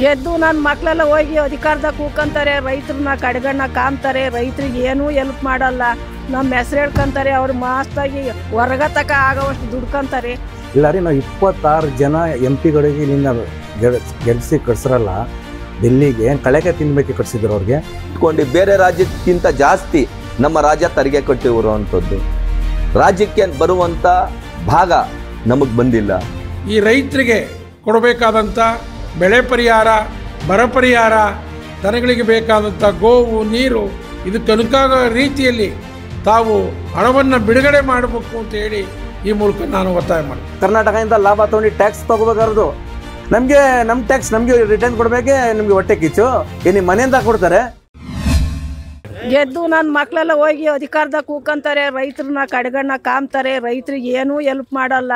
ಗೆದ್ದು ನನ್ನ ಮಕ್ಕಳೆಲ್ಲ ಹೋಗಿ ಅಧಿಕಾರದಾಗ ಕೂಕಂತಾರೆ ರೈತರನ್ನ ಕಡೆಗಣ್ಣ ಕಾಣ್ತಾರೆ ರೈತರಿಗೆ ಏನೂ ಎಲ್ಪ್ ಮಾಡಲ್ಲ ನಮ್ಮ ಹೆಸರು ಹೇಳ್ಕೊಂತಾರೆ ಅವ್ರು ಮಾಸ್ತಾಗಿ ಹೊರಗ ಆಗೋವಷ್ಟು ದುಡ್ಕೊಂತಾರೆ ಇಲ್ಲ ರೀ ನಾವು ಇಪ್ಪತ್ತಾರು ಜನ ಎಂ ಪಿಗಳಿಗೆ ನಿನ್ನ ಗೆಲ್ಸಿ ಕಟ್ಸಿರಲ್ಲ ಡೆಲ್ಲಿಗೆ ಕಳೆಗೆ ತಿನ್ಬೇಕು ಕಟ್ಸಿದ್ರು ಅವ್ರಿಗೆ ಇಟ್ಕೊಂಡು ಬೇರೆ ರಾಜ್ಯಕ್ಕಿಂತ ಜಾಸ್ತಿ ನಮ್ಮ ರಾಜ್ಯ ತೆರಿಗೆ ಕಟ್ಟಿವರು ಅಂಥದ್ದು ರಾಜ್ಯಕ್ಕೆ ಬರುವಂಥ ಭಾಗ ನಮಗೆ ಬಂದಿಲ್ಲ ಈ ರೈತರಿಗೆ ಕೊಡಬೇಕಾದಂಥ ಬೆಳೆ ಪರಿಹಾರ ಬರ ಪರಿಹಾರ ದನಗಳಿಗೆ ಬೇಕಾದಂಥ ಗೋವು ನೀರು ಇದಕ್ಕನುಕಾಗ ರೀತಿಯಲ್ಲಿ ತಾವು ಹಣವನ್ನು ಬಿಡುಗಡೆ ಮಾಡಬೇಕು ಅಂತ ಹೇಳಿ ಈ ಮೂಲಕ ನಾನು ಒತ್ತಾಯ ಮಾಡಿ ಕರ್ನಾಟಕದಿಂದ ಲಾಭ ತಗೊಂಡು ಟ್ಯಾಕ್ಸ್ ತಗೋಬೇಕಾರದು ನಮಗೆ ನಮ್ಮ ಟ್ಯಾಕ್ಸ್ ನಮಗೆ ರಿಟರ್ನ್ ಕೊಡಬೇಕೆ ನಿಮಗೆ ಹೊಟ್ಟೆ ಕಿಚ್ಚು ಇಲ್ಲಿ ಮನೆಯಿಂದ ಕೊಡ್ತಾರೆ ಗೆದ್ದು ನನ್ನ ಮಕ್ಕಳೆಲ್ಲ ಹೋಗಿ ಅಧಿಕಾರದಾಗ ಕೂಕಂತಾರೆ ರೈತರನ್ನ ಕಡೆಗಣ್ಣ ಕಾಮ್ತಾರೆ ರೈತರಿಗೆ ಏನೂ ಎಲ್ಪ್ ಮಾಡಲ್ಲ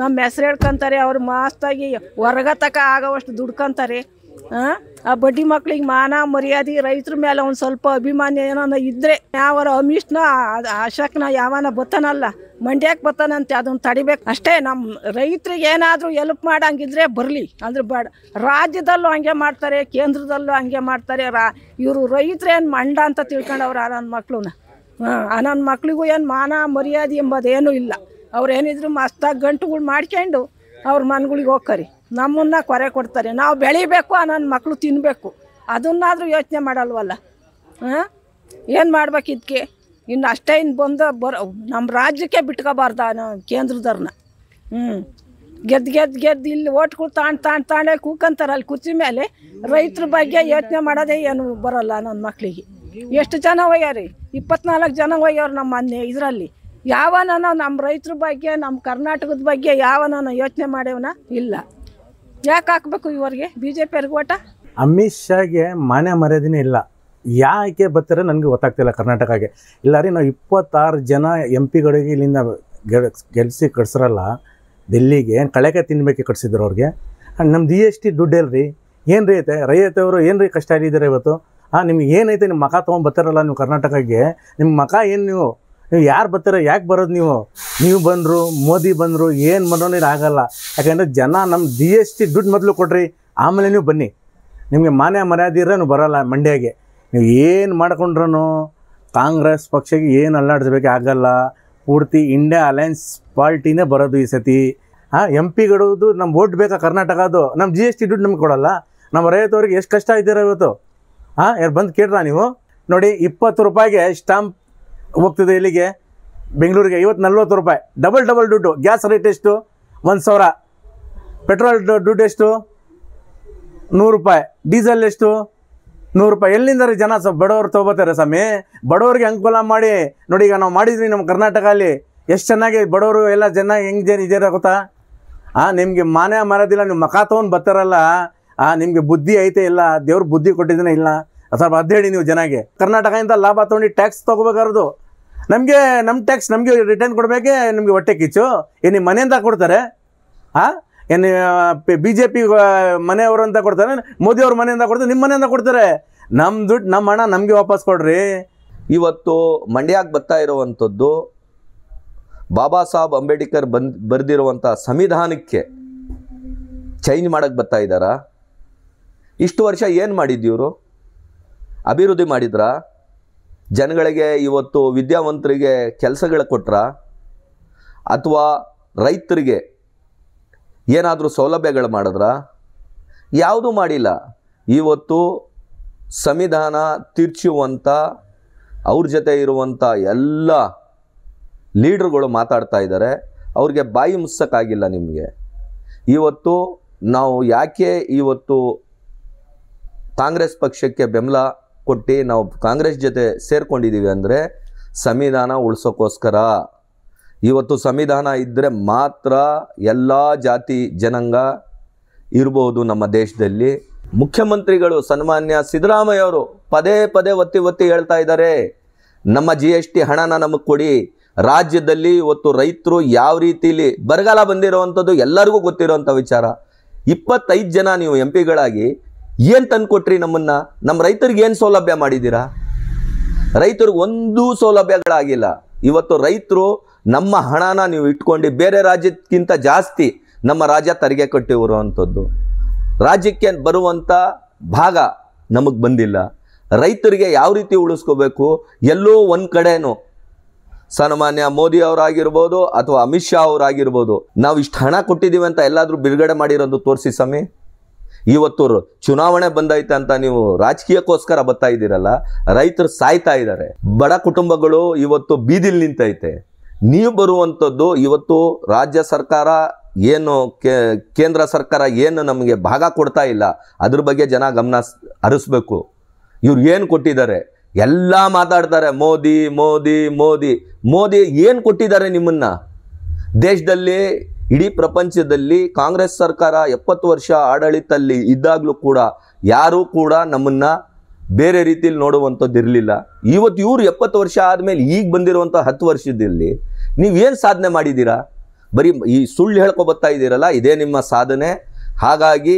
ನಮ್ಮ ಹೆಸ್ರು ಹೇಳ್ಕೊಂತಾರೆ ಅವ್ರು ಮಾಸ್ತಾಗಿ ಹೊರಗತಕ ಆಗೋವಷ್ಟು ದುಡ್ಕೊಂತಾರೆ ಆ ಬಡ್ಡಿ ಮಕ್ಳಿಗೆ ಮಾನ ಮರ್ಯಾದೆ ರೈತರ ಮೇಲೆ ಒಂದು ಸ್ವಲ್ಪ ಅಭಿಮಾನ ಏನೋ ಇದ್ದರೆ ಯಾವರ ಅಮಿಷ್ನ ಅಶಕ್ನ ಯಾವನ ಬತ್ತನಲ್ಲ ಮಂಡ್ಯಕ್ಕೆ ಬತ್ತಾನಂತೆ ಅದನ್ನು ತಡಿಬೇಕು ಅಷ್ಟೇ ನಮ್ಮ ರೈತರಿಗೆ ಏನಾದರೂ ಎಲ್ಪ್ ಮಾಡಂಗಿದ್ರೆ ಬರಲಿ ಅಂದ್ರೆ ಬೇಡ ರಾಜ್ಯದಲ್ಲೂ ಹಂಗೆ ಮಾಡ್ತಾರೆ ಕೇಂದ್ರದಲ್ಲೂ ಹಂಗೆ ಮಾಡ್ತಾರೆ ರಾ ಇವರು ಏನು ಮಂಡ ಅಂತ ತಿಳ್ಕೊಂಡವ್ರು ಆ ನನ್ನ ಮಕ್ಳನ್ನ ಆ ನನ್ನ ಮಕ್ಳಿಗೂ ಏನು ಮಾನ ಮರ್ಯಾದೆ ಎಂಬುದೇನೂ ಇಲ್ಲ ಅವ್ರು ಏನಿದ್ರು ಮಸ್ತಾಗಿ ಗಂಟುಗಳು ಮಾಡ್ಕೊಂಡು ಅವ್ರ ಮನ್ಗಳಿಗೆ ಹೋಗ್ಕರಿ ನಮ್ಮನ್ನ ಕೊರೆ ಕೊಡ್ತಾರೆ ನಾವು ಬೆಳಿಬೇಕು ನನ್ನ ಮಕ್ಕಳು ತಿನ್ನಬೇಕು ಅದನ್ನಾದರೂ ಯೋಚನೆ ಮಾಡಲ್ವಲ್ಲ ಹಾಂ ಏನು ಮಾಡ್ಬೇಕು ಇದಕ್ಕೆ ಇನ್ನು ಅಷ್ಟೇ ಇನ್ನು ಬಂದು ಬರ ನಮ್ಮ ರಾಜ್ಯಕ್ಕೆ ಬಿಟ್ಕೋಬಾರ್ದ ಕೇಂದ್ರದವ್ರನ್ನ ಹ್ಞೂ ಗೆದ್ದು ಗೆದ್ದು ಗೆದ್ದು ಇಲ್ಲಿ ಓಟ್ಗಳು ತಾಣ್ ತಾಣ್ ತಾಣೆ ಕೂಕಂತಾರೆ ಅಲ್ಲಿ ಕುರ್ಚಿ ಮೇಲೆ ರೈತರ ಬಗ್ಗೆ ಯೋಚನೆ ಮಾಡೋದೇ ಏನು ಬರೋಲ್ಲ ನನ್ನ ಮಕ್ಕಳಿಗೆ ಎಷ್ಟು ಜನ ಒಯ್ಯಾರಿ ಇಪ್ಪತ್ನಾಲ್ಕು ಜನ ಒಯ್ಯೋರು ನಮ್ಮ ಮನೆ ಇದರಲ್ಲಿ ಯಾವನ ನಮ್ಮ ರೈತರ ಬಗ್ಗೆ ನಮ್ಮ ಕರ್ನಾಟಕದ ಬಗ್ಗೆ ನಾನು ಯೋಚನೆ ಮಾಡ್ಯವನ ಇಲ್ಲ ಯಾಕೆ ಹಾಕ್ಬೇಕು ಇವರಿಗೆ ಬಿ ಜೆ ಓಟ ಅಮಿತ್ ಶಾಗೆ ಮನೆ ಮರ್ಯಾದಿನೇ ಇಲ್ಲ ಯಾಕೆ ಬರ್ತಾರೆ ನನಗೆ ಗೊತ್ತಾಗ್ತಿಲ್ಲ ಕರ್ನಾಟಕಕ್ಕೆ ಇಲ್ಲ ರೀ ನಾವು ಇಪ್ಪತ್ತಾರು ಜನ ಎಂ ಪಿಗಳಿಗೆ ಇಲ್ಲಿಂದ ಗೆಲ್ಸಿ ಕಟ್ಸಿರಲ್ಲ ಡೆಲ್ಲಿಗೆ ಕಳೆಕೆ ತಿನ್ಬೇಕು ಕಟ್ಸಿದ್ರು ಅವ್ರಿಗೆ ನಮ್ಮ ಜಿ ಎಸ್ ಟಿ ದುಡ್ಡು ರೀ ಏನು ರೀ ಐತೆ ರೈತವರು ಏನು ರೀ ಕಷ್ಟ ಆಗಿದ್ದಾರೆ ಇವತ್ತು ಹಾಂ ನಿಮ್ಗೆ ಏನೈತೆ ನಿಮ್ಮ ಮಖ ತೊಗೊಂಡು ಬರ್ತಾರಲ್ಲ ನೀವು ಕರ್ನಾಟಕಕ್ಕೆ ನಿಮ್ಮ ಮಖ ಏನು ನೀವು ನೀವು ಯಾರು ಬರ್ತೀರ ಯಾಕೆ ಬರೋದು ನೀವು ನೀವು ಬಂದರು ಮೋದಿ ಬಂದರು ಏನು ಬಂದ್ರು ಇದು ಆಗಲ್ಲ ಯಾಕೆಂದರೆ ಜನ ನಮ್ಮ ಜಿ ಎಸ್ ಟಿ ದುಡ್ಡು ಮೊದಲು ಕೊಡ್ರಿ ಆಮೇಲೆ ನೀವು ಬನ್ನಿ ನಿಮಗೆ ಮಾನ್ಯ ಮರ್ಯಾದೆ ಇರೋ ನೀವು ಬರೋಲ್ಲ ಮಂಡ್ಯಗೆ ನೀವು ಏನು ಮಾಡ್ಕೊಂಡ್ರೂ ಕಾಂಗ್ರೆಸ್ ಪಕ್ಷಕ್ಕೆ ಏನು ಅಲ್ಲಾಡಿಸ್ಬೇಕು ಆಗಲ್ಲ ಪೂರ್ತಿ ಇಂಡಿಯಾ ಅಲೈನ್ಸ್ ಪಾರ್ಟಿನೇ ಬರೋದು ಈ ಸತಿ ಹಾಂ ಎಂ ಪಿಗಳದು ನಮ್ಮ ಓಟ್ ಬೇಕಾ ಕರ್ನಾಟಕದ್ದು ನಮ್ಮ ಜಿ ಎಸ್ ಟಿ ದುಡ್ಡು ನಮ್ಗೆ ಕೊಡೋಲ್ಲ ನಮ್ಮ ರೈತವ್ರಿಗೆ ಎಷ್ಟು ಕಷ್ಟ ಇದ್ದೀರ ಇವತ್ತು ಹಾಂ ಯಾರು ಬಂದು ಕೇಳ್ರಾ ನೀವು ನೋಡಿ ಇಪ್ಪತ್ತು ರೂಪಾಯಿಗೆ ಸ್ಟಾಂಪ್ ಹೋಗ್ತಿದೆ ಇಲ್ಲಿಗೆ ಬೆಂಗಳೂರಿಗೆ ಐವತ್ತು ನಲ್ವತ್ತು ರೂಪಾಯಿ ಡಬಲ್ ಡಬಲ್ ದುಡ್ಡು ಗ್ಯಾಸ್ ರೇಟ್ ಎಷ್ಟು ಒಂದು ಸಾವಿರ ಪೆಟ್ರೋಲ್ ದುಡ್ಡು ಎಷ್ಟು ನೂರು ರೂಪಾಯಿ ಡೀಸೆಲ್ ಎಷ್ಟು ನೂರು ರೂಪಾಯಿ ಎಲ್ಲಿಂದ ಜನ ಸ ಬಡವರು ತೊಗೋತಾರೆ ಸ್ವಾಮಿ ಬಡವ್ರಿಗೆ ಅನುಕೂಲ ಮಾಡಿ ನೋಡಿ ಈಗ ನಾವು ಮಾಡಿದ್ವಿ ನಮ್ಮ ಕರ್ನಾಟಕ ಅಲ್ಲಿ ಎಷ್ಟು ಚೆನ್ನಾಗಿ ಬಡವರು ಎಲ್ಲ ಜನ ಹೆಂಗೆ ಜನ ಆ ಗೊತ್ತಾ ಹಾಂ ನಿಮಗೆ ಮಾನ್ಯ ಮಾರೋದಿಲ್ಲ ನೀವು ಮಖ ತೊಗೊಂಡು ಬರ್ತಾರಲ್ಲ ಆ ನಿಮಗೆ ಬುದ್ಧಿ ಐತೆ ಇಲ್ಲ ದೇವ್ರ ಬುದ್ಧಿ ಕೊಟ್ಟಿದ್ದಾನೆ ಇಲ್ಲ ಅದು ಹೇಳಿ ನೀವು ಜನಗೆ ಕರ್ನಾಟಕದಿಂದ ಲಾಭ ತೊಗೊಂಡು ಟ್ಯಾಕ್ಸ್ ತೊಗೋಬೇಕಾರದು ನಮಗೆ ನಮ್ಮ ಟ್ಯಾಕ್ಸ್ ನಮಗೆ ರಿಟರ್ನ್ ಕೊಡಬೇಕೆ ನಿಮಗೆ ಹೊಟ್ಟೆ ಕಿಚ್ಚು ಏನು ನಿಮ್ಮ ಮನೆಯಿಂದ ಕೊಡ್ತಾರೆ ಹಾಂ ಏನು ಬಿ ಜೆ ಪಿ ಮನೆಯವರು ಅಂತ ಕೊಡ್ತಾರೆ ಮೋದಿಯವ್ರ ಮನೆಯಿಂದ ಕೊಡ್ತಾರೆ ನಿಮ್ಮ ಮನೆಯಿಂದ ಕೊಡ್ತಾರೆ ನಮ್ಮ ದುಡ್ಡು ನಮ್ಮ ಹಣ ನಮಗೆ ವಾಪಸ್ ಕೊಡ್ರಿ ಇವತ್ತು ಮಂಡ್ಯಕ್ಕೆ ಬರ್ತಾ ಇರುವಂಥದ್ದು ಬಾಬಾ ಸಾಹೇಬ್ ಅಂಬೇಡ್ಕರ್ ಬಂದ್ ಬರೆದಿರುವಂಥ ಸಂವಿಧಾನಕ್ಕೆ ಚೇಂಜ್ ಮಾಡೋಕ್ಕೆ ಬರ್ತಾ ಇದ್ದಾರಾ ಇಷ್ಟು ವರ್ಷ ಏನು ಮಾಡಿದ್ದೀವ್ರು ಅಭಿವೃದ್ಧಿ ಮಾಡಿದ್ರ ಜನಗಳಿಗೆ ಇವತ್ತು ವಿದ್ಯಾವಂತರಿಗೆ ಕೆಲಸಗಳ ಕೊಟ್ರ ಅಥವಾ ರೈತರಿಗೆ ಏನಾದರೂ ಸೌಲಭ್ಯಗಳು ಮಾಡಿದ್ರ ಯಾವುದೂ ಮಾಡಿಲ್ಲ ಇವತ್ತು ಸಂವಿಧಾನ ತಿರ್ಚುವಂಥ ಅವ್ರ ಜೊತೆ ಇರುವಂಥ ಎಲ್ಲ ಲೀಡ್ರುಗಳು ಮಾತಾಡ್ತಾ ಇದ್ದಾರೆ ಅವ್ರಿಗೆ ಬಾಯಿ ಮುಸ್ಸಕ್ಕಾಗಿಲ್ಲ ನಿಮಗೆ ಇವತ್ತು ನಾವು ಯಾಕೆ ಇವತ್ತು ಕಾಂಗ್ರೆಸ್ ಪಕ್ಷಕ್ಕೆ ಬೆಂಬಲ ಕೊಟ್ಟು ನಾವು ಕಾಂಗ್ರೆಸ್ ಜೊತೆ ಸೇರ್ಕೊಂಡಿದ್ದೀವಿ ಅಂದರೆ ಸಂವಿಧಾನ ಉಳಿಸೋಕ್ಕೋಸ್ಕರ ಇವತ್ತು ಸಂವಿಧಾನ ಇದ್ದರೆ ಮಾತ್ರ ಎಲ್ಲ ಜಾತಿ ಜನಾಂಗ ಇರ್ಬೋದು ನಮ್ಮ ದೇಶದಲ್ಲಿ ಮುಖ್ಯಮಂತ್ರಿಗಳು ಸನ್ಮಾನ್ಯ ಅವರು ಪದೇ ಪದೇ ಒತ್ತಿ ಒತ್ತಿ ಹೇಳ್ತಾ ಇದ್ದಾರೆ ನಮ್ಮ ಜಿ ಎಸ್ ಟಿ ಹಣನ ನಮಗೆ ಕೊಡಿ ರಾಜ್ಯದಲ್ಲಿ ಇವತ್ತು ರೈತರು ಯಾವ ರೀತಿಲಿ ಬರಗಾಲ ಬಂದಿರುವಂಥದ್ದು ಎಲ್ಲರಿಗೂ ಗೊತ್ತಿರೋವಂಥ ವಿಚಾರ ಇಪ್ಪತ್ತೈದು ಜನ ನೀವು ಎಂ ಪಿಗಳಾಗಿ ಏನು ತಂದು ಕೊಟ್ರಿ ನಮ್ಮನ್ನು ನಮ್ಮ ರೈತರಿಗೆ ಏನು ಸೌಲಭ್ಯ ಮಾಡಿದ್ದೀರಾ ರೈತರಿಗೆ ಒಂದೂ ಸೌಲಭ್ಯಗಳಾಗಿಲ್ಲ ಇವತ್ತು ರೈತರು ನಮ್ಮ ಹಣನ ನೀವು ಇಟ್ಕೊಂಡು ಬೇರೆ ರಾಜ್ಯಕ್ಕಿಂತ ಜಾಸ್ತಿ ನಮ್ಮ ರಾಜ್ಯ ತೆರಿಗೆ ಕಟ್ಟಿವರು ಅಂಥದ್ದು ರಾಜ್ಯಕ್ಕೆ ಬರುವಂಥ ಭಾಗ ನಮಗೆ ಬಂದಿಲ್ಲ ರೈತರಿಗೆ ಯಾವ ರೀತಿ ಉಳಿಸ್ಕೋಬೇಕು ಎಲ್ಲೋ ಒಂದು ಕಡೆನೂ ಸನ್ಮಾನ್ಯ ಮೋದಿ ಅವರಾಗಿರ್ಬೋದು ಅಥವಾ ಅಮಿತ್ ಶಾ ಅವರಾಗಿರ್ಬೋದು ನಾವು ಇಷ್ಟು ಹಣ ಕೊಟ್ಟಿದ್ದೀವಿ ಅಂತ ಎಲ್ಲಾದರೂ ಬಿಡುಗಡೆ ಮಾಡಿರೋದು ತೋರಿಸಿ ಸ್ವಾಮಿ ಇವತ್ತು ಚುನಾವಣೆ ಬಂದೈತೆ ಅಂತ ನೀವು ರಾಜಕೀಯಕ್ಕೋಸ್ಕರ ಬರ್ತಾ ಇದ್ದೀರಲ್ಲ ರೈತರು ಸಾಯ್ತಾ ಇದ್ದಾರೆ ಬಡ ಕುಟುಂಬಗಳು ಇವತ್ತು ಬೀದಿಲಿ ನಿಂತೈತೆ ನೀವು ಬರುವಂಥದ್ದು ಇವತ್ತು ರಾಜ್ಯ ಸರ್ಕಾರ ಏನು ಕೇಂದ್ರ ಸರ್ಕಾರ ಏನು ನಮಗೆ ಭಾಗ ಕೊಡ್ತಾ ಇಲ್ಲ ಅದ್ರ ಬಗ್ಗೆ ಜನ ಗಮನ ಹರಿಸ್ಬೇಕು ಇವ್ರು ಏನು ಕೊಟ್ಟಿದ್ದಾರೆ ಎಲ್ಲ ಮಾತಾಡ್ತಾರೆ ಮೋದಿ ಮೋದಿ ಮೋದಿ ಮೋದಿ ಏನು ಕೊಟ್ಟಿದ್ದಾರೆ ನಿಮ್ಮನ್ನು ದೇಶದಲ್ಲಿ ಇಡೀ ಪ್ರಪಂಚದಲ್ಲಿ ಕಾಂಗ್ರೆಸ್ ಸರ್ಕಾರ ಎಪ್ಪತ್ತು ವರ್ಷ ಆಡಳಿತದಲ್ಲಿ ಇದ್ದಾಗಲೂ ಕೂಡ ಯಾರೂ ಕೂಡ ನಮ್ಮನ್ನ ಬೇರೆ ರೀತಿಯಲ್ಲಿ ನೋಡುವಂಥದ್ದು ಇರಲಿಲ್ಲ ಇವತ್ತು ಇವರು ಎಪ್ಪತ್ತು ವರ್ಷ ಆದಮೇಲೆ ಈಗ ಬಂದಿರುವಂಥ ಹತ್ತು ವರ್ಷದಲ್ಲಿ ನೀವೇನು ಸಾಧನೆ ಮಾಡಿದ್ದೀರಾ ಬರೀ ಈ ಸುಳ್ಳು ಹೇಳ್ಕೊ ಬರ್ತಾ ಇದ್ದೀರಲ್ಲ ಇದೇ ನಿಮ್ಮ ಸಾಧನೆ ಹಾಗಾಗಿ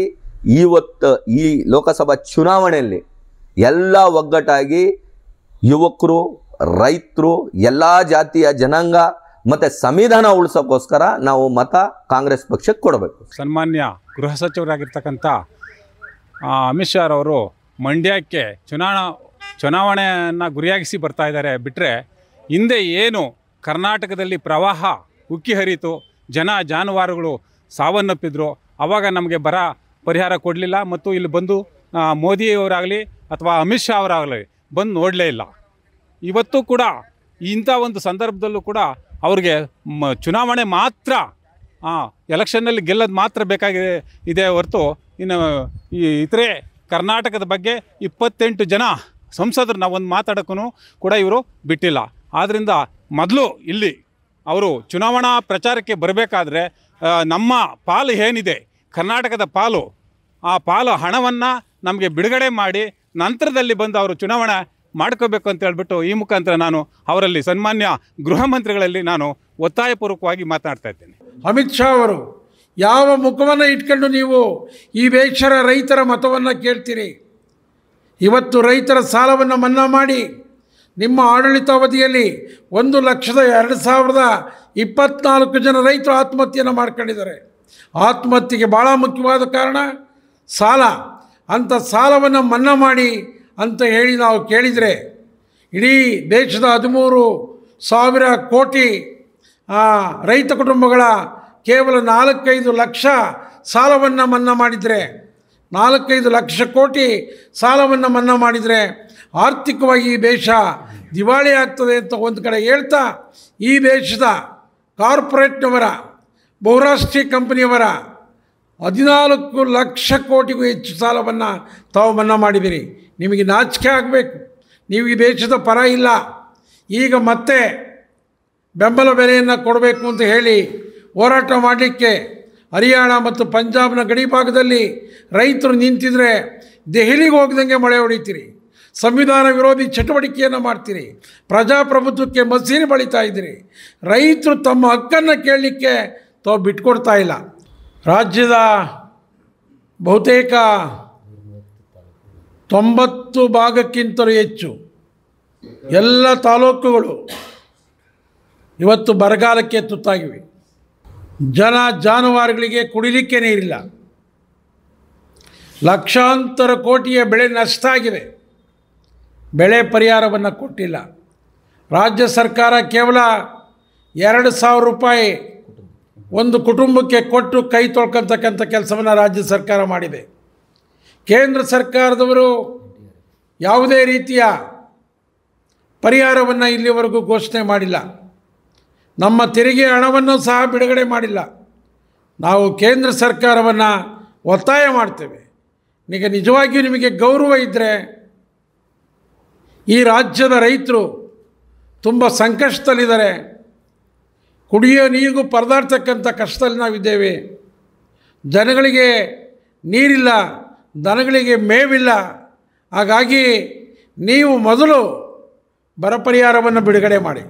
ಇವತ್ತು ಈ ಲೋಕಸಭಾ ಚುನಾವಣೆಯಲ್ಲಿ ಎಲ್ಲ ಒಗ್ಗಟ್ಟಾಗಿ ಯುವಕರು ರೈತರು ಎಲ್ಲ ಜಾತಿಯ ಜನಾಂಗ ಮತ್ತೆ ಸಂವಿಧಾನ ಉಳಿಸೋಕೋಸ್ಕರ ನಾವು ಮತ ಕಾಂಗ್ರೆಸ್ ಪಕ್ಷಕ್ಕೆ ಕೊಡಬೇಕು ಸನ್ಮಾನ್ಯ ಗೃಹ ಸಚಿವರಾಗಿರ್ತಕ್ಕಂಥ ಅಮಿತ್ ಶಾ ಅವರು ಮಂಡ್ಯಕ್ಕೆ ಚುನಾವಣಾ ಚುನಾವಣೆಯನ್ನು ಗುರಿಯಾಗಿಸಿ ಬರ್ತಾ ಇದ್ದಾರೆ ಬಿಟ್ಟರೆ ಹಿಂದೆ ಏನು ಕರ್ನಾಟಕದಲ್ಲಿ ಪ್ರವಾಹ ಉಕ್ಕಿ ಹರಿತು ಜನ ಜಾನುವಾರುಗಳು ಸಾವನ್ನಪ್ಪಿದ್ರು ಆವಾಗ ನಮಗೆ ಬರ ಪರಿಹಾರ ಕೊಡಲಿಲ್ಲ ಮತ್ತು ಇಲ್ಲಿ ಬಂದು ಮೋದಿಯವರಾಗಲಿ ಅಥವಾ ಅಮಿತ್ ಶಾ ಅವರಾಗಲಿ ಬಂದು ನೋಡಲೇ ಇಲ್ಲ ಇವತ್ತು ಕೂಡ ಇಂಥ ಒಂದು ಸಂದರ್ಭದಲ್ಲೂ ಕೂಡ ಅವ್ರಿಗೆ ಮ ಚುನಾವಣೆ ಮಾತ್ರ ಎಲೆಕ್ಷನ್ನಲ್ಲಿ ಗೆಲ್ಲೋದು ಮಾತ್ರ ಬೇಕಾಗಿದೆ ಇದೆ ಹೊರತು ಇನ್ನು ಈ ಇತರೆ ಕರ್ನಾಟಕದ ಬಗ್ಗೆ ಇಪ್ಪತ್ತೆಂಟು ಜನ ಸಂಸದರು ನಾವು ಒಂದು ಮಾತಾಡೋಕ್ಕೂ ಕೂಡ ಇವರು ಬಿಟ್ಟಿಲ್ಲ ಆದ್ದರಿಂದ ಮೊದಲು ಇಲ್ಲಿ ಅವರು ಚುನಾವಣಾ ಪ್ರಚಾರಕ್ಕೆ ಬರಬೇಕಾದ್ರೆ ನಮ್ಮ ಪಾಲು ಏನಿದೆ ಕರ್ನಾಟಕದ ಪಾಲು ಆ ಪಾಲು ಹಣವನ್ನು ನಮಗೆ ಬಿಡುಗಡೆ ಮಾಡಿ ನಂತರದಲ್ಲಿ ಬಂದು ಅವರು ಚುನಾವಣಾ ಮಾಡ್ಕೋಬೇಕು ಅಂತ ಹೇಳ್ಬಿಟ್ಟು ಈ ಮುಖಾಂತರ ನಾನು ಅವರಲ್ಲಿ ಸನ್ಮಾನ್ಯ ಗೃಹ ಮಂತ್ರಿಗಳಲ್ಲಿ ನಾನು ಒತ್ತಾಯಪೂರ್ವಕವಾಗಿ ಮಾತನಾಡ್ತಾ ಇದ್ದೇನೆ ಅಮಿತ್ ಶಾ ಅವರು ಯಾವ ಮುಖವನ್ನು ಇಟ್ಕೊಂಡು ನೀವು ಈ ಬೇಕ್ಷರ ರೈತರ ಮತವನ್ನು ಕೇಳ್ತೀರಿ ಇವತ್ತು ರೈತರ ಸಾಲವನ್ನು ಮನ್ನಾ ಮಾಡಿ ನಿಮ್ಮ ಆಡಳಿತಾವಧಿಯಲ್ಲಿ ಒಂದು ಲಕ್ಷದ ಎರಡು ಸಾವಿರದ ಇಪ್ಪತ್ತ್ನಾಲ್ಕು ಜನ ರೈತರು ಆತ್ಮಹತ್ಯೆಯನ್ನು ಮಾಡ್ಕೊಂಡಿದ್ದಾರೆ ಆತ್ಮಹತ್ಯೆಗೆ ಭಾಳ ಮುಖ್ಯವಾದ ಕಾರಣ ಸಾಲ ಅಂಥ ಸಾಲವನ್ನು ಮನ್ನಾ ಮಾಡಿ ಅಂತ ಹೇಳಿ ನಾವು ಕೇಳಿದರೆ ಇಡೀ ದೇಶದ ಹದಿಮೂರು ಸಾವಿರ ಕೋಟಿ ರೈತ ಕುಟುಂಬಗಳ ಕೇವಲ ನಾಲ್ಕೈದು ಲಕ್ಷ ಸಾಲವನ್ನು ಮನ್ನಾ ಮಾಡಿದರೆ ನಾಲ್ಕೈದು ಲಕ್ಷ ಕೋಟಿ ಸಾಲವನ್ನು ಮನ್ನಾ ಮಾಡಿದರೆ ಆರ್ಥಿಕವಾಗಿ ಈ ದೇಶ ದಿವಾಳಿ ಆಗ್ತದೆ ಅಂತ ಒಂದು ಕಡೆ ಹೇಳ್ತಾ ಈ ದೇಶದ ಕಾರ್ಪೊರೇಟ್ನವರ ಬಹುರಾಷ್ಟ್ರೀಯ ಕಂಪನಿಯವರ ಹದಿನಾಲ್ಕು ಲಕ್ಷ ಕೋಟಿಗೂ ಹೆಚ್ಚು ಸಾಲವನ್ನು ತಾವು ಮನ್ನಾ ಮಾಡಿದಿರಿ ನಿಮಗೆ ನಾಚಿಕೆ ಆಗಬೇಕು ನೀವು ಈ ದೇಶದ ಪರ ಇಲ್ಲ ಈಗ ಮತ್ತೆ ಬೆಂಬಲ ಬೆಲೆಯನ್ನು ಕೊಡಬೇಕು ಅಂತ ಹೇಳಿ ಹೋರಾಟ ಮಾಡಲಿಕ್ಕೆ ಹರಿಯಾಣ ಮತ್ತು ಪಂಜಾಬ್ನ ಗಡಿ ಭಾಗದಲ್ಲಿ ರೈತರು ನಿಂತಿದ್ರೆ ದೆಹಲಿಗೆ ಹೋಗ್ದಂಗೆ ಮಳೆ ಹೊಡಿತೀರಿ ಸಂವಿಧಾನ ವಿರೋಧಿ ಚಟುವಟಿಕೆಯನ್ನು ಮಾಡ್ತೀರಿ ಪ್ರಜಾಪ್ರಭುತ್ವಕ್ಕೆ ಮಸೀನಿ ಬಳಿತಾ ಇದ್ದೀರಿ ರೈತರು ತಮ್ಮ ಹಕ್ಕನ್ನು ಕೇಳಲಿಕ್ಕೆ ತಾವು ಬಿಟ್ಕೊಡ್ತಾ ಇಲ್ಲ ರಾಜ್ಯದ ಬಹುತೇಕ ತೊಂಬತ್ತು ಭಾಗಕ್ಕಿಂತಲೂ ಹೆಚ್ಚು ಎಲ್ಲ ತಾಲೂಕುಗಳು ಇವತ್ತು ಬರಗಾಲಕ್ಕೆ ತುತ್ತಾಗಿವೆ ಜನ ಜಾನುವಾರುಗಳಿಗೆ ಕುಡಿಲಿಕ್ಕೆ ನೀರಿಲ್ಲ ಲಕ್ಷಾಂತರ ಕೋಟಿಯ ಬೆಳೆ ನಷ್ಟ ಆಗಿದೆ ಬೆಳೆ ಪರಿಹಾರವನ್ನು ಕೊಟ್ಟಿಲ್ಲ ರಾಜ್ಯ ಸರ್ಕಾರ ಕೇವಲ ಎರಡು ಸಾವಿರ ರೂಪಾಯಿ ಒಂದು ಕುಟುಂಬಕ್ಕೆ ಕೊಟ್ಟು ಕೈ ತೊಳ್ಕೊತಕ್ಕಂಥ ಕೆಲಸವನ್ನು ರಾಜ್ಯ ಸರ್ಕಾರ ಮಾಡಿದೆ ಕೇಂದ್ರ ಸರ್ಕಾರದವರು ಯಾವುದೇ ರೀತಿಯ ಪರಿಹಾರವನ್ನು ಇಲ್ಲಿವರೆಗೂ ಘೋಷಣೆ ಮಾಡಿಲ್ಲ ನಮ್ಮ ತೆರಿಗೆ ಹಣವನ್ನು ಸಹ ಬಿಡುಗಡೆ ಮಾಡಿಲ್ಲ ನಾವು ಕೇಂದ್ರ ಸರ್ಕಾರವನ್ನು ಒತ್ತಾಯ ಮಾಡ್ತೇವೆ ಈಗ ನಿಜವಾಗಿಯೂ ನಿಮಗೆ ಗೌರವ ಇದ್ದರೆ ಈ ರಾಜ್ಯದ ರೈತರು ತುಂಬ ಸಂಕಷ್ಟದಲ್ಲಿದ್ದಾರೆ ಕುಡಿಯೋ ನೀರಿಗೂ ಪರದಾಡ್ತಕ್ಕಂಥ ಕಷ್ಟದಲ್ಲಿ ನಾವಿದ್ದೇವೆ ಜನಗಳಿಗೆ ನೀರಿಲ್ಲ ದನಗಳಿಗೆ ಮೇವಿಲ್ಲ ಹಾಗಾಗಿ ನೀವು ಮೊದಲು ಬರ ಪರಿಹಾರವನ್ನು ಬಿಡುಗಡೆ ಮಾಡಿ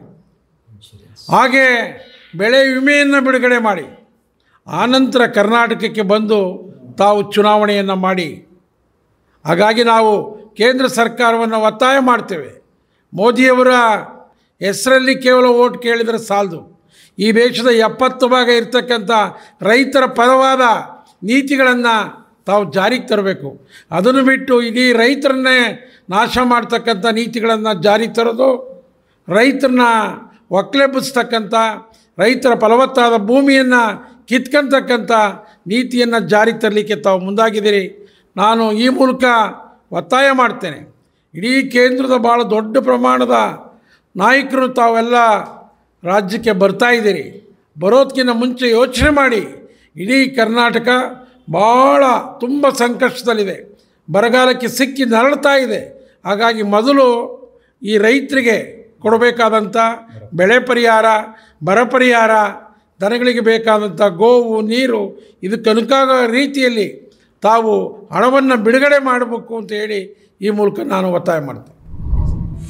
ಹಾಗೆ ಬೆಳೆ ವಿಮೆಯನ್ನು ಬಿಡುಗಡೆ ಮಾಡಿ ಆನಂತರ ಕರ್ನಾಟಕಕ್ಕೆ ಬಂದು ತಾವು ಚುನಾವಣೆಯನ್ನು ಮಾಡಿ ಹಾಗಾಗಿ ನಾವು ಕೇಂದ್ರ ಸರ್ಕಾರವನ್ನು ಒತ್ತಾಯ ಮಾಡ್ತೇವೆ ಮೋದಿಯವರ ಹೆಸರಲ್ಲಿ ಕೇವಲ ಓಟ್ ಕೇಳಿದರೆ ಸಾಲದು ಈ ದೇಶದ ಎಪ್ಪತ್ತು ಭಾಗ ಇರ್ತಕ್ಕಂಥ ರೈತರ ಪರವಾದ ನೀತಿಗಳನ್ನು ತಾವು ಜಾರಿಗೆ ತರಬೇಕು ಅದನ್ನು ಬಿಟ್ಟು ಇಡೀ ರೈತರನ್ನೇ ನಾಶ ಮಾಡ್ತಕ್ಕಂಥ ನೀತಿಗಳನ್ನು ಜಾರಿಗೆ ತರೋದು ರೈತರನ್ನ ಒಕ್ಲೆಬ್ಬಿಸ್ತಕ್ಕಂಥ ರೈತರ ಫಲವತ್ತಾದ ಭೂಮಿಯನ್ನು ಕಿತ್ಕೊಂತಕ್ಕಂಥ ನೀತಿಯನ್ನು ಜಾರಿಗೆ ತರಲಿಕ್ಕೆ ತಾವು ಮುಂದಾಗಿದ್ದೀರಿ ನಾನು ಈ ಮೂಲಕ ಒತ್ತಾಯ ಮಾಡ್ತೇನೆ ಇಡೀ ಕೇಂದ್ರದ ಭಾಳ ದೊಡ್ಡ ಪ್ರಮಾಣದ ನಾಯಕರು ತಾವೆಲ್ಲ ರಾಜ್ಯಕ್ಕೆ ಬರ್ತಾಯಿದ್ದೀರಿ ಬರೋದಕ್ಕಿಂತ ಮುಂಚೆ ಯೋಚನೆ ಮಾಡಿ ಇಡೀ ಕರ್ನಾಟಕ ಭಾಳ ತುಂಬ ಸಂಕಷ್ಟದಲ್ಲಿದೆ ಬರಗಾಲಕ್ಕೆ ಸಿಕ್ಕಿ ನರಳ್ತಾ ಇದೆ ಹಾಗಾಗಿ ಮೊದಲು ಈ ರೈತರಿಗೆ ಕೊಡಬೇಕಾದಂಥ ಬೆಳೆ ಪರಿಹಾರ ಬರ ಪರಿಹಾರ ದನಗಳಿಗೆ ಬೇಕಾದಂಥ ಗೋವು ನೀರು ಇದಕ್ಕೆ ಅನುಕಾಗ ರೀತಿಯಲ್ಲಿ ತಾವು ಹಣವನ್ನು ಬಿಡುಗಡೆ ಮಾಡಬೇಕು ಅಂತ ಹೇಳಿ ಈ ಮೂಲಕ ನಾನು ಒತ್ತಾಯ ಮಾಡ್ತೇನೆ